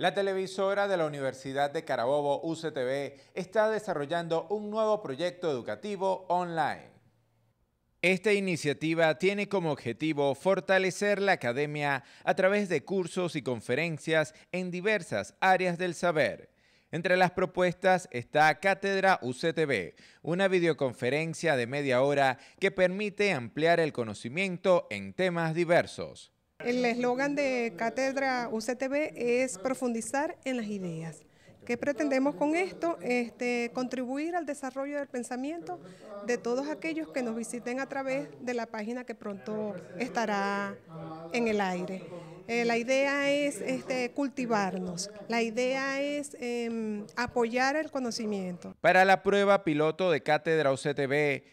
La televisora de la Universidad de Carabobo, UCTV, está desarrollando un nuevo proyecto educativo online. Esta iniciativa tiene como objetivo fortalecer la academia a través de cursos y conferencias en diversas áreas del saber. Entre las propuestas está Cátedra UCTV, una videoconferencia de media hora que permite ampliar el conocimiento en temas diversos. El eslogan de Cátedra UCTV es profundizar en las ideas. ¿Qué pretendemos con esto? Este, contribuir al desarrollo del pensamiento de todos aquellos que nos visiten a través de la página que pronto estará en el aire. Eh, la idea es este, cultivarnos, la idea es em, apoyar el conocimiento. Para la prueba piloto de Cátedra UCTV,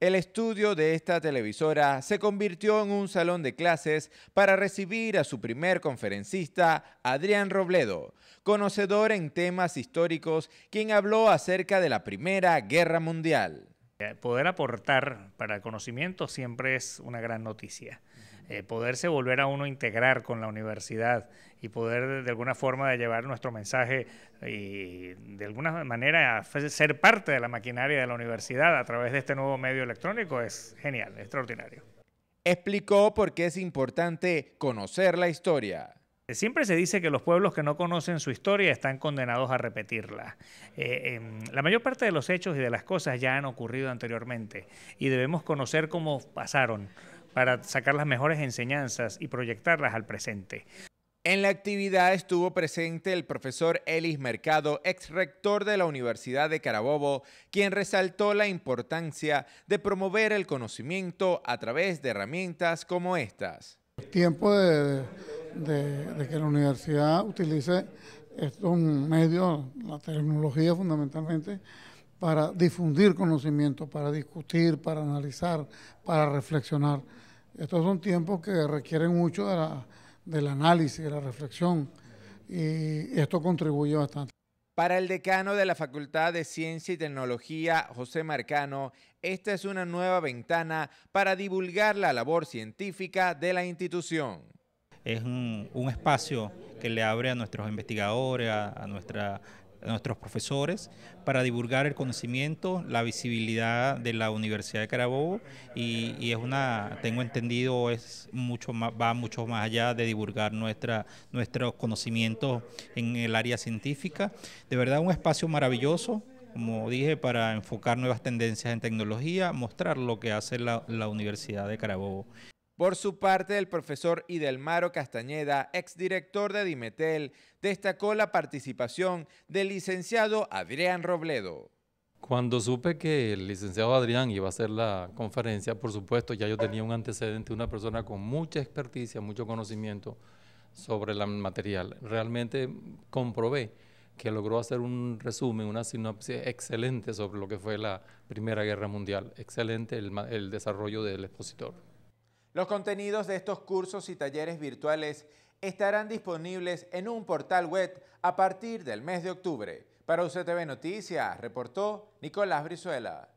el estudio de esta televisora se convirtió en un salón de clases para recibir a su primer conferencista, Adrián Robledo, conocedor en temas históricos, quien habló acerca de la Primera Guerra Mundial. Eh, poder aportar para el conocimiento siempre es una gran noticia. Eh, poderse volver a uno integrar con la universidad y poder de alguna forma llevar nuestro mensaje y de alguna manera ser parte de la maquinaria de la universidad a través de este nuevo medio electrónico es genial, extraordinario. Explicó por qué es importante conocer la historia. Siempre se dice que los pueblos que no conocen su historia están condenados a repetirla. Eh, em, la mayor parte de los hechos y de las cosas ya han ocurrido anteriormente y debemos conocer cómo pasaron para sacar las mejores enseñanzas y proyectarlas al presente. En la actividad estuvo presente el profesor Elis Mercado, ex rector de la Universidad de Carabobo, quien resaltó la importancia de promover el conocimiento a través de herramientas como estas. Tiempo de de, que la universidad utilice estos medios, la tecnología fundamentalmente, para difundir conocimiento, para discutir, para analizar, para reflexionar. Estos son tiempos que requieren mucho del análisis, de la reflexión, y esto contribuye bastante. Para el decano de la Facultad de Ciencia y Tecnología, José Marcano, esta es una nueva ventana para divulgar la labor científica de la institución es un, espacio que le abre a nuestros investigadores, a, nuestros profesores para divulgar el conocimiento, la visibilidad de la Universidad de Carabobo y, es una, tengo entendido, es mucho más, va mucho más allá de divulgar nuestra, nuestros conocimientos en el área científica. De verdad un espacio maravilloso, como dije, para enfocar nuevas tendencias en tecnología, mostrar lo que hace la, la Universidad de Carabobo. Por su parte, el profesor Idelmaro Castañeda, exdirector de Dimetel, destacó la participación del licenciado Adrián Robledo. Cuando supe que el licenciado Adrián iba a hacer la conferencia, por supuesto, ya yo tenía un antecedente, una persona con mucha experticia, mucho conocimiento sobre el material. Realmente comprobé que logró hacer un resumen, una sinopsis excelente sobre lo que fue la Primera Guerra Mundial, excelente el desarrollo del expositor. Los contenidos de estos cursos y talleres virtuales estarán disponibles en un portal web a partir del mes de octubre. Para UCTV Noticias, reportó Nicolás Brizuela.